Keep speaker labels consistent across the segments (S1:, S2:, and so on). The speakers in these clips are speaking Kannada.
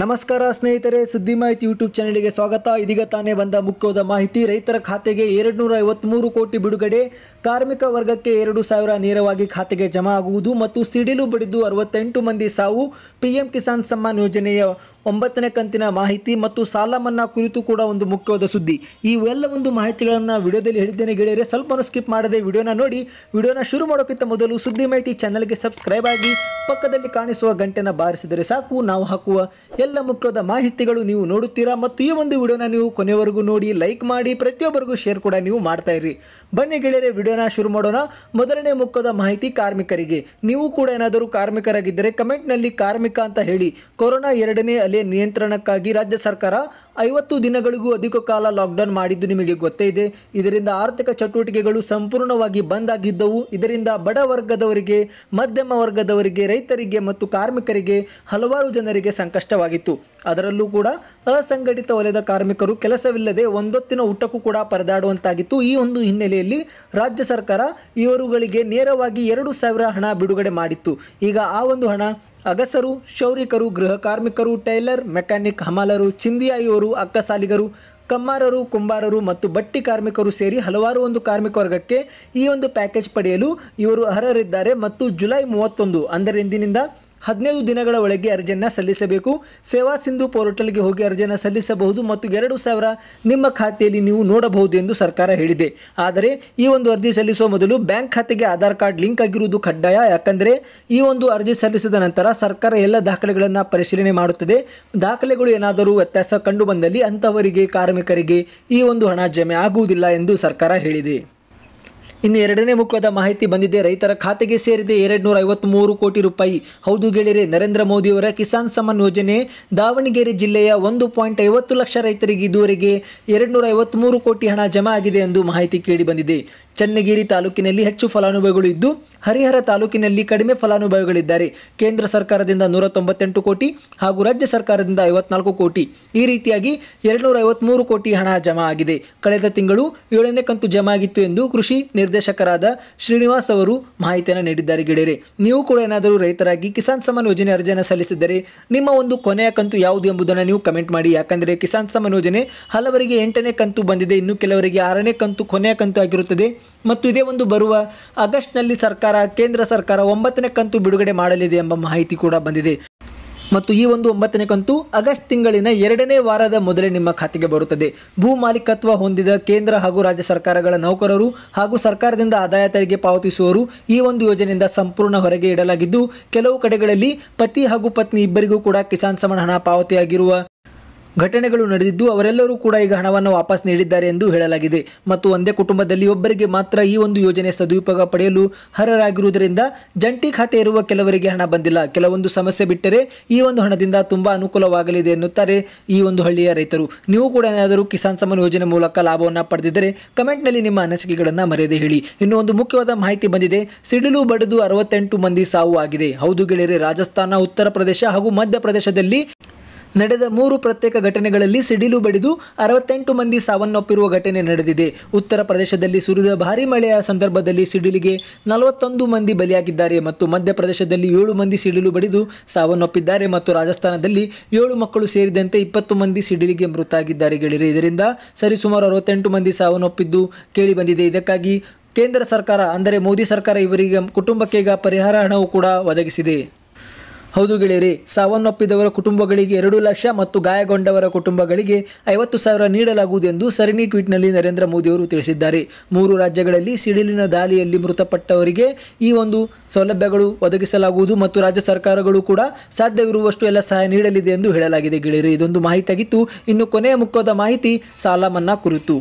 S1: ನಮಸ್ಕಾರ ಸ್ನೇಹಿತರೆ ಸುದ್ದಿ ಮಾಹಿತಿ ಯೂಟ್ಯೂಬ್ ಚಾನಲ್ಗೆ ಸ್ವಾಗತ ಇದೀಗ ತಾನೇ ಬಂದ ಮುಖ್ಯವಾದ ಮಾಹಿತಿ ರೈತರ ಖಾತೆಗೆ ನೂರ ಕೋಟಿ ಬಿಡುಗಡೆ ಕಾರ್ಮಿಕ ವರ್ಗಕ್ಕೆ ಎರಡು ಸಾವಿರ ನೇರವಾಗಿ ಖಾತೆಗೆ ಜಮಾ ಆಗುವುದು ಮತ್ತು ಸಿಡಿಲು ಬಡಿದು ಅರವತ್ತೆಂಟು ಮಂದಿ ಸಾವು ಪಿಎಂ ಕಿಸಾನ್ ಸಮ್ಮಾನ್ ಯೋಜನೆಯ ಒಂಬತ್ತನೇ ಕಂತಿನ ಮಾಹಿತಿ ಮತ್ತು ಸಾಲ ಮನ್ನಾ ಕುರಿತು ಕೂಡ ಒಂದು ಮುಖ್ಯವಾದ ಸುದ್ದಿ ಇವೆಲ್ಲ ಒಂದು ಮಾಹಿತಿಗಳನ್ನು ವಿಡಿಯೋದಲ್ಲಿ ಹೇಳಿದ್ದೇನೆ ಗೆಳೆಯರೆ ಸ್ವಲ್ಪನೂ ಸ್ಕಿಪ್ ಮಾಡದೆ ವಿಡಿಯೋನ ನೋಡಿ ವಿಡಿಯೋನ ಶುರು ಮಾಡೋಕ್ಕಿಂತ ಮೊದಲು ಸುದ್ದಿ ಮಾಹಿತಿ ಚಾನಲ್ಗೆ ಸಬ್ಸ್ಕ್ರೈಬ್ ಆಗಿ ಪಕ್ಕದಲ್ಲಿ ಕಾಣಿಸುವ ಗಂಟೆನ ಬಾರಿಸಿದರೆ ಸಾಕು ನಾವು ಹಾಕುವ ಎಲ್ಲ ಮುಖ್ಯವಾದ ಮಾಹಿತಿಗಳು ನೀವು ನೋಡುತ್ತೀರಾ ಮತ್ತು ಈ ಒಂದು ವಿಡಿಯೋನ ನೀವು ಕೊನೆವರೆಗೂ ನೋಡಿ ಲೈಕ್ ಮಾಡಿ ಪ್ರತಿಯೊಬ್ಬರಿಗೂ ಶೇರ್ ಕೂಡ ನೀವು ಮಾಡ್ತಾ ಇರಿ ಬನ್ನಿ ಗೆಳೆಯರೆ ವಿಡಿಯೋನ ಶುರು ಮಾಡೋಣ ಮೊದಲನೇ ಮುಖ್ಯದ ಮಾಹಿತಿ ಕಾರ್ಮಿಕರಿಗೆ ನೀವು ಕೂಡ ಏನಾದರೂ ಕಾರ್ಮಿಕರಾಗಿದ್ದರೆ ಕಮೆಂಟ್ನಲ್ಲಿ ಕಾರ್ಮಿಕ ಅಂತ ಹೇಳಿ ಕೊರೋನಾ ಎರಡನೇ ಮೇಲೆ ನಿಯಂತ್ರಣಕ್ಕಾಗಿ ರಾಜ್ಯ ಸರ್ಕಾರ ಐವತ್ತು ದಿನಗಳಿಗೂ ಅಧಿಕ ಕಾಲ ಲಾಕ್ಡೌನ್ ಮಾಡಿದ್ದು ನಿಮಗೆ ಗೊತ್ತೇ ಇದೆ ಇದರಿಂದ ಆರ್ಥಿಕ ಚಟುವಟಿಕೆಗಳು ಸಂಪೂರ್ಣವಾಗಿ ಬಂದ್ ಆಗಿದ್ದವು ಇದರಿಂದ ಬಡ ವರ್ಗದವರಿಗೆ ಮಧ್ಯಮ ವರ್ಗದವರಿಗೆ ರೈತರಿಗೆ ಮತ್ತು ಕಾರ್ಮಿಕರಿಗೆ ಹಲವಾರು ಜನರಿಗೆ ಸಂಕಷ್ಟವಾಗಿತ್ತು ಅದರಲ್ಲೂ ಕೂಡ ಅಸಂಘಟಿತ ವಲಯದ ಕಾರ್ಮಿಕರು ಕೆಲಸವಿಲ್ಲದೆ ಒಂದೊತ್ತಿನ ಊಟಕ್ಕೂ ಕೂಡ ಪರದಾಡುವಂತಾಗಿತ್ತು ಈ ಒಂದು ಹಿನ್ನೆಲೆಯಲ್ಲಿ ರಾಜ್ಯ ಸರ್ಕಾರ ಇವರುಗಳಿಗೆ ನೇರವಾಗಿ ಎರಡು ಸಾವಿರ ಹಣ ಬಿಡುಗಡೆ ಮಾಡಿತ್ತು ಈಗ ಆ ಒಂದು ಹಣ ಅಗಸರು ಶೌರಿಕರು ಗೃಹ ಕಾರ್ಮಿಕರು ಟೈಲರ್ ಮೆಕ್ಯಾನಿಕ್ ಹಮಾಲರು ಚಿಂದಿಯಾಯಿಯವರು ಅಕ್ಕಸಾಲಿಗರು ಕಮ್ಮಾರರು ಕುಂಬಾರರು ಮತ್ತು ಬಟ್ಟಿ ಕಾರ್ಮಿಕರು ಸೇರಿ ಹಲವಾರು ಒಂದು ಕಾರ್ಮಿಕ ವರ್ಗಕ್ಕೆ ಈ ಒಂದು ಪ್ಯಾಕೇಜ್ ಪಡೆಯಲು ಇವರು ಅರ್ಹರಿದ್ದಾರೆ ಮತ್ತು ಜುಲೈ ಮೂವತ್ತೊಂದು ಅಂದರೆ ಇಂದಿನಿಂದ ಹದಿನೈದು ದಿನಗಳ ಒಳಗೆ ಅರ್ಜಿಯನ್ನು ಸಲ್ಲಿಸಬೇಕು ಸೇವಾ ಸಿಂಧು ಪೋರ್ಟಲ್ಗೆ ಹೋಗಿ ಅರ್ಜಿಯನ್ನು ಸಲ್ಲಿಸಬಹುದು ಮತ್ತು ಎರಡು ಸಾವಿರ ನಿಮ್ಮ ಖಾತೆಯಲ್ಲಿ ನೀವು ನೋಡಬಹುದು ಎಂದು ಸರ್ಕಾರ ಹೇಳಿದೆ ಆದರೆ ಈ ಒಂದು ಅರ್ಜಿ ಸಲ್ಲಿಸುವ ಮೊದಲು ಬ್ಯಾಂಕ್ ಖಾತೆಗೆ ಆಧಾರ್ ಕಾರ್ಡ್ ಲಿಂಕ್ ಆಗಿರುವುದು ಕಡ್ಡಾಯ ಯಾಕಂದರೆ ಈ ಒಂದು ಅರ್ಜಿ ಸಲ್ಲಿಸಿದ ನಂತರ ಸರ್ಕಾರ ಎಲ್ಲ ದಾಖಲೆಗಳನ್ನು ಪರಿಶೀಲನೆ ಮಾಡುತ್ತದೆ ದಾಖಲೆಗಳು ಏನಾದರೂ ವ್ಯತ್ಯಾಸ ಕಂಡುಬಂದಲ್ಲಿ ಬಂದಲ್ಲಿ ಅಂತಹವರಿಗೆ ಕಾರ್ಮಿಕರಿಗೆ ಈ ಒಂದು ಹಣ ಜಮೆ ಆಗುವುದಿಲ್ಲ ಎಂದು ಸರ್ಕಾರ ಹೇಳಿದೆ ಇನ್ನು ಎರಡನೇ ಮುಖದ ಮಾಹಿತಿ ಬಂದಿದೆ ರೈತರ ಖಾತೆಗೆ ಸೇರಿದೆ ಎರಡು ನೂರ ಐವತ್ತ್ಮೂರು ಕೋಟಿ ರೂಪಾಯಿ ಹೌದು ಗೆಳೆಯರೆ ನರೇಂದ್ರ ಮೋದಿಯವರ ಕಿಸಾನ್ ಸಮ್ಮಾನ್ ಯೋಜನೆ ದಾವಣಗೆರೆ ಜಿಲ್ಲೆಯ ಒಂದು ಪಾಯಿಂಟ್ ಐವತ್ತು ಲಕ್ಷ ರೈತರಿಗೆ ಇದುವರೆಗೆ ಎರಡು ನೂರ ಐವತ್ತ್ಮೂರು ಕೋಟಿ ಹಣ ಜಮಾ ಆಗಿದೆ ಎಂದು ಮಾಹಿತಿ ಕೇಳಿ ಬಂದಿದೆ ಚನ್ನಗಿರಿ ತಾಲೂಕಿನಲ್ಲಿ ಹೆಚ್ಚು ಫಲಾನುಭವಿಗಳು ಇದ್ದು ಹರಿಹರ ತಾಲೂಕಿನಲ್ಲಿ ಕಡಿಮೆ ಫಲಾನುಭವಿಗಳಿದ್ದಾರೆ ಕೇಂದ್ರ ಸರ್ಕಾರದಿಂದ ನೂರ ತೊಂಬತ್ತೆಂಟು ಕೋಟಿ ಹಾಗೂ ರಾಜ್ಯ ಸರ್ಕಾರದಿಂದ ಐವತ್ನಾಲ್ಕು ಕೋಟಿ ಈ ರೀತಿಯಾಗಿ ನೂರ ಐವತ್ತ್ಮೂರು ಕೋಟಿ ಹಣ ಜಮಾ ಆಗಿದೆ ಕಳೆದ ತಿಂಗಳು ಏಳನೇ ಕಂತು ಜಮಾ ಆಗಿತ್ತು ಎಂದು ಕೃಷಿ ನಿರ್ದೇಶಕರಾದ ಶ್ರೀನಿವಾಸ್ ಅವರು ಮಾಹಿತಿಯನ್ನು ನೀಡಿದ್ದಾರೆ ಗೆಳೆಯರೆ ನೀವು ಕೂಡ ಏನಾದರೂ ರೈತರಾಗಿ ಕಿಸಾನ್ ಸಮ್ಮಾನ್ ಯೋಜನೆ ಅರ್ಜಿಯನ್ನು ಸಲ್ಲಿಸಿದರೆ ನಿಮ್ಮ ಒಂದು ಕೊನೆಯ ಕಂತು ಯಾವುದು ಎಂಬುದನ್ನು ನೀವು ಕಮೆಂಟ್ ಮಾಡಿ ಯಾಕಂದರೆ ಕಿಸಾನ್ ಸಮ್ಮಾನ್ ಯೋಜನೆ ಹಲವರಿಗೆ ಎಂಟನೇ ಕಂತು ಬಂದಿದೆ ಇನ್ನು ಕೆಲವರಿಗೆ ಆರನೇ ಕಂತು ಕೊನೆಯ ಕಂತು ಆಗಿರುತ್ತದೆ ಮತ್ತು ಇದೇ ಒಂದು ಬರುವ ಆಗಸ್ಟ್ನಲ್ಲಿ ಸರ್ಕಾರ ಕೇಂದ್ರ ಸರ್ಕಾರ ಒಂಬತ್ತನೇ ಕಂತು ಬಿಡುಗಡೆ ಮಾಡಲಿದೆ ಎಂಬ ಮಾಹಿತಿ ಕೂಡ ಬಂದಿದೆ ಮತ್ತು ಈ ಒಂದು ಒಂಬತ್ತನೇ ಕಂತು ಆಗಸ್ಟ್ ತಿಂಗಳಿನ ಎರಡನೇ ವಾರದ ಮೊದಲೇ ನಿಮ್ಮ ಖಾತೆಗೆ ಬರುತ್ತದೆ ಭೂ ಮಾಲೀಕತ್ವ ಹೊಂದಿದ ಕೇಂದ್ರ ಹಾಗೂ ರಾಜ್ಯ ಸರ್ಕಾರಗಳ ನೌಕರರು ಹಾಗೂ ಸರ್ಕಾರದಿಂದ ಆದಾಯ ತೆರಿಗೆ ಪಾವತಿಸುವವರು ಈ ಒಂದು ಯೋಜನೆಯಿಂದ ಸಂಪೂರ್ಣ ಹೊರಗೆ ಇಡಲಾಗಿದ್ದು ಕೆಲವು ಕಡೆಗಳಲ್ಲಿ ಪತಿ ಹಾಗೂ ಪತ್ನಿ ಇಬ್ಬರಿಗೂ ಕೂಡ ಕಿಸಾನ್ ಸಮಾನ ಹಣ ಪಾವತಿಯಾಗಿರುವ ಘಟನೆಗಳು ನಡೆದಿದ್ದು ಅವರೆಲ್ಲರೂ ಕೂಡ ಈಗ ಹಣವನ್ನು ವಾಪಸ್ ನೀಡಿದ್ದಾರೆ ಎಂದು ಹೇಳಲಾಗಿದೆ ಮತ್ತು ಒಂದೇ ಕುಟುಂಬದಲ್ಲಿ ಒಬ್ಬರಿಗೆ ಮಾತ್ರ ಈ ಒಂದು ಯೋಜನೆ ಸದುಪಯೋಗ ಪಡೆಯಲು ಅರ್ಹರಾಗಿರುವುದರಿಂದ ಜಂಟಿ ಖಾತೆ ಇರುವ ಕೆಲವರಿಗೆ ಹಣ ಬಂದಿಲ್ಲ ಕೆಲವೊಂದು ಸಮಸ್ಯೆ ಬಿಟ್ಟರೆ ಈ ಒಂದು ಹಣದಿಂದ ತುಂಬಾ ಅನುಕೂಲವಾಗಲಿದೆ ಎನ್ನುತ್ತಾರೆ ಈ ಒಂದು ಹಳ್ಳಿಯ ರೈತರು ನೀವು ಕೂಡ ಏನಾದರೂ ಕಿಸಾನ್ ಸಮ್ಮಾನ್ ಯೋಜನೆ ಮೂಲಕ ಲಾಭವನ್ನು ಪಡೆದಿದ್ದರೆ ಕಮೆಂಟ್ನಲ್ಲಿ ನಿಮ್ಮ ಅನಿಸಿಕೆಗಳನ್ನು ಮರೆಯದೆ ಹೇಳಿ ಇನ್ನು ಒಂದು ಮುಖ್ಯವಾದ ಮಾಹಿತಿ ಬಂದಿದೆ ಸಿಡಿಲು ಬಡಿದು ಅರವತ್ತೆಂಟು ಮಂದಿ ಸಾವು ಆಗಿದೆ ಹೌದು ಗೆಳೆಯರೆ ರಾಜಸ್ಥಾನ ಉತ್ತರ ಪ್ರದೇಶ ಹಾಗೂ ಮಧ್ಯಪ್ರದೇಶದಲ್ಲಿ ನಡೆದ ಮೂರು ಪ್ರತ್ಯೇಕ ಘಟನೆಗಳಲ್ಲಿ ಸಿಡಿಲು ಬಡಿದು ಅರವತ್ತೆಂಟು ಮಂದಿ ಸಾವನ್ನಪ್ಪಿರುವ ಘಟನೆ ನಡೆದಿದೆ ಉತ್ತರ ಪ್ರದೇಶದಲ್ಲಿ ಸುರಿದ ಭಾರೀ ಮಳೆಯ ಸಂದರ್ಭದಲ್ಲಿ ಸಿಡಿಲಿಗೆ ನಲವತ್ತೊಂದು ಮಂದಿ ಬಲಿಯಾಗಿದ್ದಾರೆ ಮತ್ತು ಮಧ್ಯಪ್ರದೇಶದಲ್ಲಿ ಏಳು ಮಂದಿ ಸಿಡಿಲು ಬಡಿದು ಸಾವನ್ನಪ್ಪಿದ್ದಾರೆ ಮತ್ತು ರಾಜಸ್ಥಾನದಲ್ಲಿ ಏಳು ಮಕ್ಕಳು ಸೇರಿದಂತೆ ಇಪ್ಪತ್ತು ಮಂದಿ ಸಿಡಿಲಿಗೆ ಮೃತಾಗಿದ್ದಾರೆ ಗೆಳೆಯರು ಇದರಿಂದ ಸರಿಸುಮಾರು ಅರವತ್ತೆಂಟು ಮಂದಿ ಸಾವನ್ನಪ್ಪಿದ್ದು ಕೇಳಿಬಂದಿದೆ ಇದಕ್ಕಾಗಿ ಕೇಂದ್ರ ಸರ್ಕಾರ ಅಂದರೆ ಮೋದಿ ಸರ್ಕಾರ ಇವರಿಗೆ ಕುಟುಂಬಕ್ಕೆಗ ಪರಿಹಾರ ಹಣವು ಕೂಡ ಒದಗಿಸಿದೆ ಹೌದು ಗೆಳೆಯರಿ ಸಾವನ್ನಪ್ಪಿದವರ ಕುಟುಂಬಗಳಿಗೆ ಎರಡು ಲಕ್ಷ ಮತ್ತು ಗಾಯಗೊಂಡವರ ಕುಟುಂಬಗಳಿಗೆ ಐವತ್ತು ಸಾವಿರ ನೀಡಲಾಗುವುದು ಎಂದು ಸರಣಿ ಟ್ವೀಟ್ನಲ್ಲಿ ನರೇಂದ್ರ ಮೋದಿಯವರು ತಿಳಿಸಿದ್ದಾರೆ ಮೂರು ರಾಜ್ಯಗಳಲ್ಲಿ ಸಿಡಿಲಿನ ದಾಳಿಯಲ್ಲಿ ಮೃತಪಟ್ಟವರಿಗೆ ಈ ಒಂದು ಸೌಲಭ್ಯಗಳು ಒದಗಿಸಲಾಗುವುದು ಮತ್ತು ರಾಜ್ಯ ಸರ್ಕಾರಗಳು ಕೂಡ ಸಾಧ್ಯವಿರುವಷ್ಟು ಎಲ್ಲ ಸಹಾಯ ನೀಡಲಿದೆ ಎಂದು ಹೇಳಲಾಗಿದೆ ಗೆಳೆಯರಿ ಇದೊಂದು ಮಾಹಿತಿಯಾಗಿತ್ತು ಇನ್ನು ಕೊನೆಯ ಮುಖದ ಮಾಹಿತಿ ಸಾಲ ಮನ್ನಾ ಕುರಿತು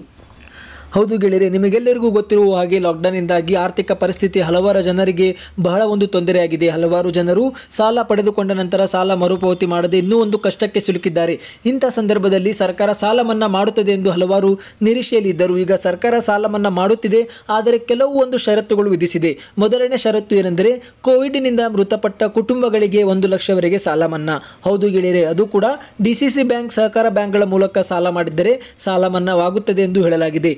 S1: ಹೌದು ಗೆಳೆಯರೆ ನಿಮಗೆಲ್ಲರಿಗೂ ಗೊತ್ತಿರುವ ಹಾಗೆ ಲಾಕ್ಡೌನ್ನಿಂದಾಗಿ ಆರ್ಥಿಕ ಪರಿಸ್ಥಿತಿ ಹಲವಾರು ಜನರಿಗೆ ಬಹಳ ಒಂದು ತೊಂದರೆಯಾಗಿದೆ ಹಲವಾರು ಜನರು ಸಾಲ ಪಡೆದುಕೊಂಡ ನಂತರ ಸಾಲ ಮರುಪಾವತಿ ಮಾಡದೆ ಇನ್ನೂ ಒಂದು ಕಷ್ಟಕ್ಕೆ ಸಿಲುಕಿದ್ದಾರೆ ಇಂಥ ಸಂದರ್ಭದಲ್ಲಿ ಸರ್ಕಾರ ಸಾಲ ಮನ್ನಾ ಮಾಡುತ್ತದೆ ಎಂದು ಹಲವಾರು ನಿರೀಕ್ಷೆಯಲ್ಲಿದ್ದರು ಈಗ ಸರ್ಕಾರ ಸಾಲ ಮನ್ನಾ ಮಾಡುತ್ತಿದೆ ಆದರೆ ಕೆಲವು ಒಂದು ಷರತ್ತುಗಳು ವಿಧಿಸಿದೆ ಮೊದಲನೇ ಷರತ್ತು ಏನೆಂದರೆ ಕೋವಿಡ್ನಿಂದ ಮೃತಪಟ್ಟ ಕುಟುಂಬಗಳಿಗೆ ಒಂದು ಲಕ್ಷವರೆಗೆ ಸಾಲ ಮನ್ನಾ ಹೌದು ಗೆಳೆಯರೆ ಅದು ಕೂಡ ಡಿಸಿಸಿ ಬ್ಯಾಂಕ್ ಸಹಕಾರ ಬ್ಯಾಂಕ್ಗಳ ಮೂಲಕ ಸಾಲ ಮಾಡಿದ್ದರೆ ಸಾಲ ಮನ್ನಾವಾಗುತ್ತದೆ ಎಂದು ಹೇಳಲಾಗಿದೆ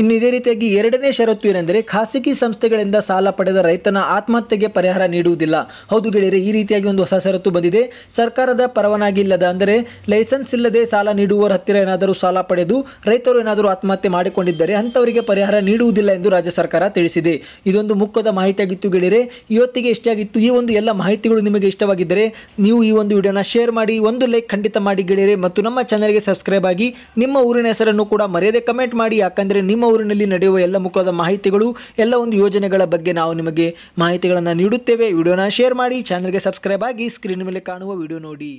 S1: ಇನ್ನು ಇದೇ ರೀತಿಯಾಗಿ ಎರಡನೇ ಷರತ್ತು ಏನೆಂದರೆ ಖಾಸಗಿ ಸಂಸ್ಥೆಗಳಿಂದ ಸಾಲ ಪಡೆದ ರೈತನ ಆತ್ಮಹತ್ಯೆಗೆ ಪರಿಹಾರ ನೀಡುವುದಿಲ್ಲ ಹೌದು ಗೆಳೆಯರೆ ಈ ರೀತಿಯಾಗಿ ಒಂದು ಹೊಸ ಷರತ್ತು ಬಂದಿದೆ ಸರ್ಕಾರದ ಪರವಾನಗಿ ಇಲ್ಲದ ಅಂದರೆ ಲೈಸೆನ್ಸ್ ಇಲ್ಲದೆ ಸಾಲ ನೀಡುವವರ ಹತ್ತಿರ ಏನಾದರೂ ಸಾಲ ಪಡೆದು ರೈತರು ಏನಾದರೂ ಆತ್ಮಹತ್ಯೆ ಮಾಡಿಕೊಂಡಿದ್ದರೆ ಅಂಥವರಿಗೆ ಪರಿಹಾರ ನೀಡುವುದಿಲ್ಲ ಎಂದು ರಾಜ್ಯ ಸರ್ಕಾರ ತಿಳಿಸಿದೆ ಇದೊಂದು ಮುಖ್ಯದ ಮಾಹಿತಿಯಾಗಿತ್ತು ಗೆಳೆಯರೆ ಇವತ್ತಿಗೆ ಇಷ್ಟಾಗಿತ್ತು ಈ ಒಂದು ಎಲ್ಲ ಮಾಹಿತಿಗಳು ನಿಮಗೆ ಇಷ್ಟವಾಗಿದ್ದರೆ ನೀವು ಈ ಒಂದು ವಿಡಿಯೋನ ಶೇರ್ ಮಾಡಿ ಒಂದು ಲೈಕ್ ಖಂಡಿತ ಮಾಡಿ ಗೆಳೆಯರೆ ಮತ್ತು ನಮ್ಮ ಚಾನಲ್ಗೆ ಸಬ್ಸ್ಕ್ರೈಬ್ ಆಗಿ ನಿಮ್ಮ ಊರಿನ ಹೆಸರನ್ನು ಕೂಡ ಮರೆಯದೆ ಕಮೆಂಟ್ ಮಾಡಿ ಯಾಕಂದರೆ ನಿಮ್ಮ ನಿಮ್ಮ ಊರಿನಲ್ಲಿ ನಡೆಯುವ ಎಲ್ಲ ಮುಖದ ಮಾಹಿತಿಗಳು ಎಲ್ಲ ಒಂದು ಯೋಜನೆಗಳ ಬಗ್ಗೆ ನಾವು ನಿಮಗೆ ಮಾಹಿತಿಗಳನ್ನು ನೀಡುತ್ತೇವೆ ವಿಡಿಯೋನ ಶೇರ್ ಮಾಡಿ ಚಾನಲ್ಗೆ ಸಬ್ಸ್ಕ್ರೈಬ್ ಆಗಿ ಸ್ಕ್ರೀನ್ ಮೇಲೆ ಕಾಣುವ ವಿಡಿಯೋ ನೋಡಿ